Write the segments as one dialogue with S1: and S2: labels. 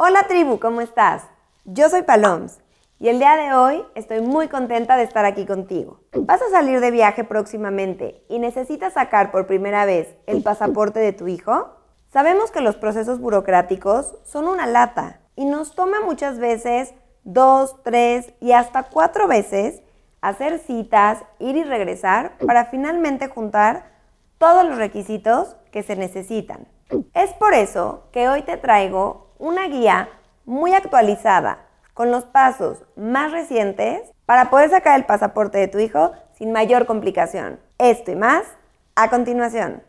S1: Hola tribu, ¿cómo estás? Yo soy Paloms y el día de hoy estoy muy contenta de estar aquí contigo. Vas a salir de viaje próximamente y necesitas sacar por primera vez el pasaporte de tu hijo. Sabemos que los procesos burocráticos son una lata y nos toma muchas veces dos, tres y hasta cuatro veces hacer citas, ir y regresar para finalmente juntar todos los requisitos que se necesitan. Es por eso que hoy te traigo una guía muy actualizada con los pasos más recientes para poder sacar el pasaporte de tu hijo sin mayor complicación. Esto y más a continuación.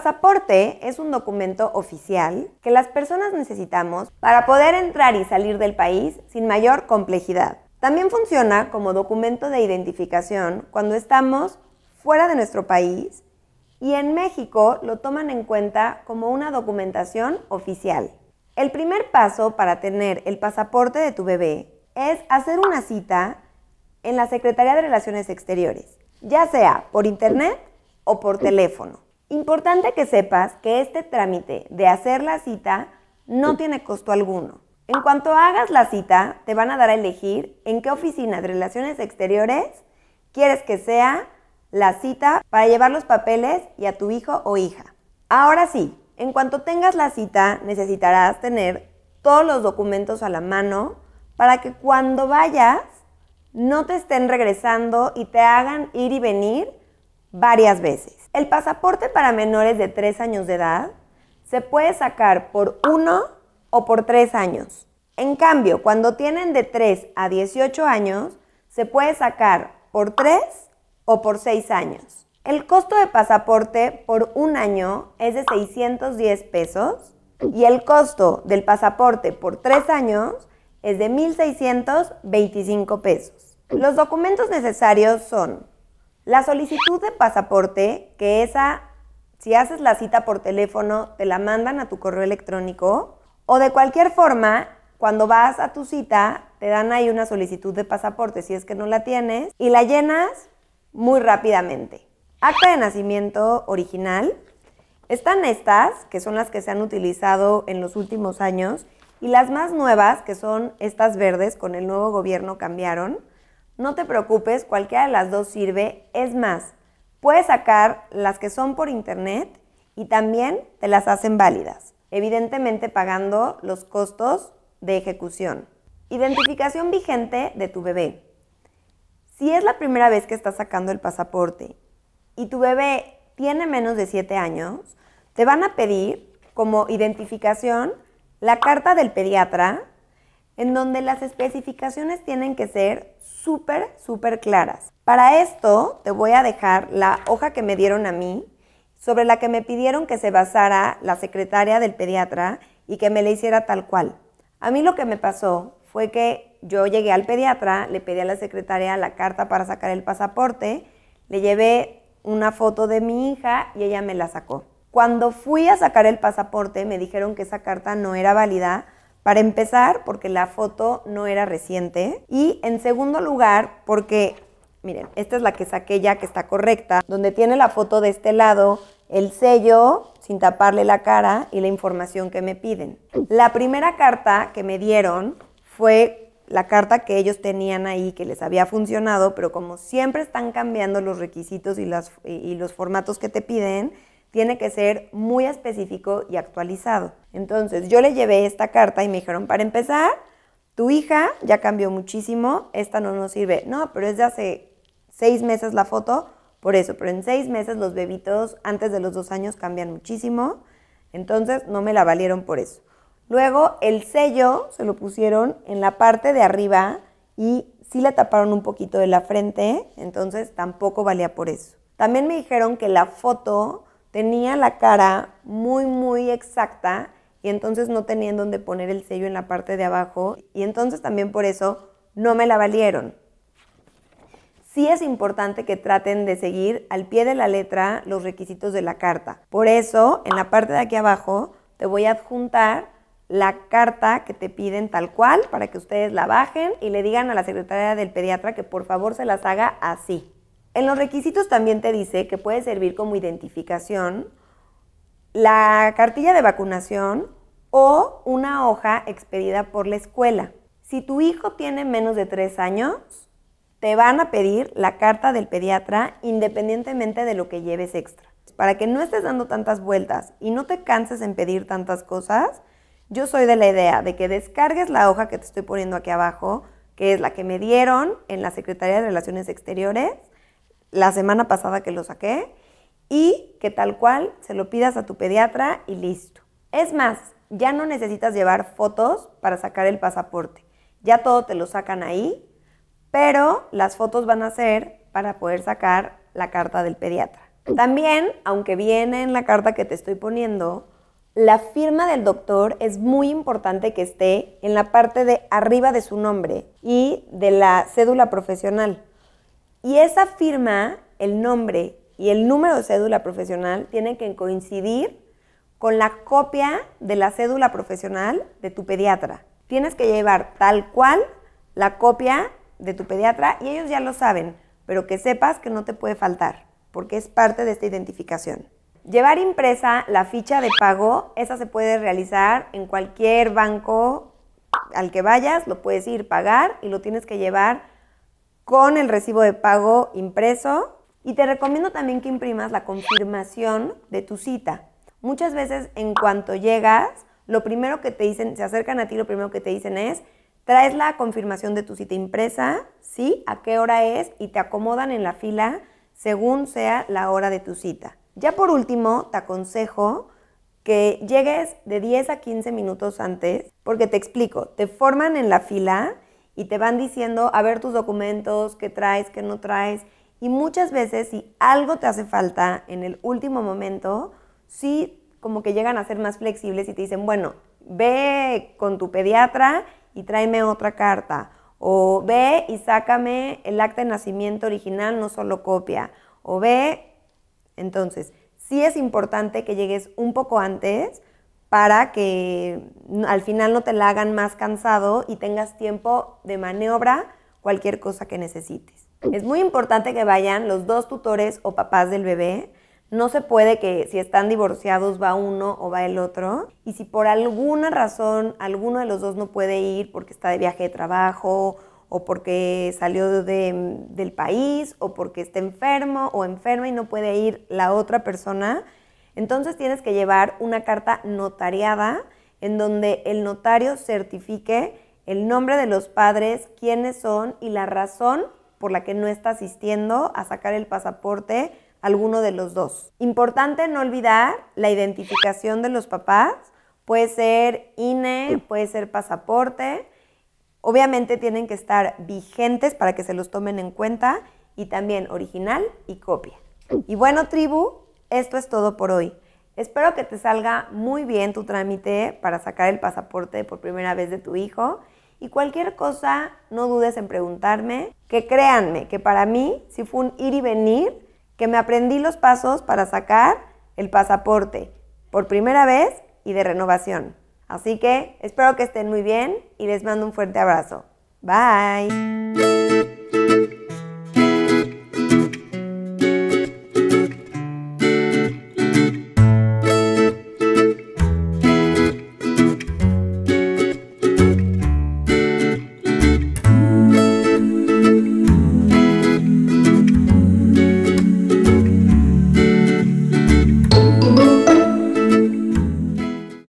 S1: pasaporte es un documento oficial que las personas necesitamos para poder entrar y salir del país sin mayor complejidad. También funciona como documento de identificación cuando estamos fuera de nuestro país y en México lo toman en cuenta como una documentación oficial. El primer paso para tener el pasaporte de tu bebé es hacer una cita en la Secretaría de Relaciones Exteriores, ya sea por internet o por teléfono. Importante que sepas que este trámite de hacer la cita no tiene costo alguno. En cuanto hagas la cita, te van a dar a elegir en qué oficina de Relaciones Exteriores quieres que sea la cita para llevar los papeles y a tu hijo o hija. Ahora sí, en cuanto tengas la cita, necesitarás tener todos los documentos a la mano para que cuando vayas no te estén regresando y te hagan ir y venir varias veces. El pasaporte para menores de 3 años de edad se puede sacar por 1 o por 3 años. En cambio, cuando tienen de 3 a 18 años, se puede sacar por 3 o por 6 años. El costo de pasaporte por un año es de 610 pesos y el costo del pasaporte por 3 años es de 1.625 pesos. Los documentos necesarios son la solicitud de pasaporte, que esa, si haces la cita por teléfono, te la mandan a tu correo electrónico. O de cualquier forma, cuando vas a tu cita, te dan ahí una solicitud de pasaporte si es que no la tienes y la llenas muy rápidamente. Acta de nacimiento original. Están estas, que son las que se han utilizado en los últimos años, y las más nuevas, que son estas verdes, con el nuevo gobierno cambiaron. No te preocupes, cualquiera de las dos sirve. Es más, puedes sacar las que son por internet y también te las hacen válidas, evidentemente pagando los costos de ejecución. Identificación vigente de tu bebé. Si es la primera vez que estás sacando el pasaporte y tu bebé tiene menos de 7 años, te van a pedir como identificación la carta del pediatra en donde las especificaciones tienen que ser súper, súper claras. Para esto te voy a dejar la hoja que me dieron a mí, sobre la que me pidieron que se basara la secretaria del pediatra y que me la hiciera tal cual. A mí lo que me pasó fue que yo llegué al pediatra, le pedí a la secretaria la carta para sacar el pasaporte, le llevé una foto de mi hija y ella me la sacó. Cuando fui a sacar el pasaporte me dijeron que esa carta no era válida para empezar, porque la foto no era reciente. Y en segundo lugar, porque, miren, esta es la que saqué ya que está correcta, donde tiene la foto de este lado, el sello sin taparle la cara y la información que me piden. La primera carta que me dieron fue la carta que ellos tenían ahí que les había funcionado, pero como siempre están cambiando los requisitos y, y los formatos que te piden, tiene que ser muy específico y actualizado. Entonces yo le llevé esta carta y me dijeron, para empezar, tu hija ya cambió muchísimo, esta no nos sirve. No, pero es de hace seis meses la foto, por eso, pero en seis meses los bebitos antes de los dos años cambian muchísimo, entonces no me la valieron por eso. Luego el sello se lo pusieron en la parte de arriba y sí la taparon un poquito de la frente, entonces tampoco valía por eso. También me dijeron que la foto tenía la cara muy, muy exacta y entonces no tenían donde poner el sello en la parte de abajo y entonces también por eso no me la valieron. Sí es importante que traten de seguir al pie de la letra los requisitos de la carta. Por eso, en la parte de aquí abajo, te voy a adjuntar la carta que te piden tal cual para que ustedes la bajen y le digan a la secretaria del pediatra que por favor se las haga así. En los requisitos también te dice que puede servir como identificación la cartilla de vacunación o una hoja expedida por la escuela. Si tu hijo tiene menos de tres años, te van a pedir la carta del pediatra independientemente de lo que lleves extra. Para que no estés dando tantas vueltas y no te canses en pedir tantas cosas, yo soy de la idea de que descargues la hoja que te estoy poniendo aquí abajo, que es la que me dieron en la Secretaría de Relaciones Exteriores, la semana pasada que lo saqué y que tal cual se lo pidas a tu pediatra y listo. Es más, ya no necesitas llevar fotos para sacar el pasaporte. Ya todo te lo sacan ahí, pero las fotos van a ser para poder sacar la carta del pediatra. También, aunque viene en la carta que te estoy poniendo, la firma del doctor es muy importante que esté en la parte de arriba de su nombre y de la cédula profesional. Y esa firma, el nombre y el número de cédula profesional tienen que coincidir con la copia de la cédula profesional de tu pediatra. Tienes que llevar tal cual la copia de tu pediatra y ellos ya lo saben, pero que sepas que no te puede faltar, porque es parte de esta identificación. Llevar impresa la ficha de pago, esa se puede realizar en cualquier banco al que vayas, lo puedes ir pagar y lo tienes que llevar con el recibo de pago impreso y te recomiendo también que imprimas la confirmación de tu cita. Muchas veces en cuanto llegas, lo primero que te dicen, se acercan a ti, lo primero que te dicen es, traes la confirmación de tu cita impresa, ¿sí? ¿A qué hora es? Y te acomodan en la fila según sea la hora de tu cita. Ya por último, te aconsejo que llegues de 10 a 15 minutos antes, porque te explico, te forman en la fila y te van diciendo a ver tus documentos, qué traes, qué no traes. Y muchas veces si algo te hace falta en el último momento, sí como que llegan a ser más flexibles y te dicen, bueno, ve con tu pediatra y tráeme otra carta. O ve y sácame el acta de nacimiento original, no solo copia. O ve, entonces, sí es importante que llegues un poco antes para que al final no te la hagan más cansado y tengas tiempo de maniobra cualquier cosa que necesites. Es muy importante que vayan los dos tutores o papás del bebé. No se puede que si están divorciados va uno o va el otro. Y si por alguna razón alguno de los dos no puede ir porque está de viaje de trabajo o porque salió del país o porque está enfermo o enferma y no puede ir la otra persona, entonces tienes que llevar una carta notariada en donde el notario certifique el nombre de los padres, quiénes son y la razón por la que no está asistiendo a sacar el pasaporte alguno de los dos. Importante no olvidar la identificación de los papás. Puede ser INE, puede ser pasaporte. Obviamente tienen que estar vigentes para que se los tomen en cuenta y también original y copia. Y bueno, tribu, esto es todo por hoy. Espero que te salga muy bien tu trámite para sacar el pasaporte por primera vez de tu hijo y cualquier cosa no dudes en preguntarme, que créanme que para mí si fue un ir y venir, que me aprendí los pasos para sacar el pasaporte por primera vez y de renovación. Así que espero que estén muy bien y les mando un fuerte abrazo. Bye.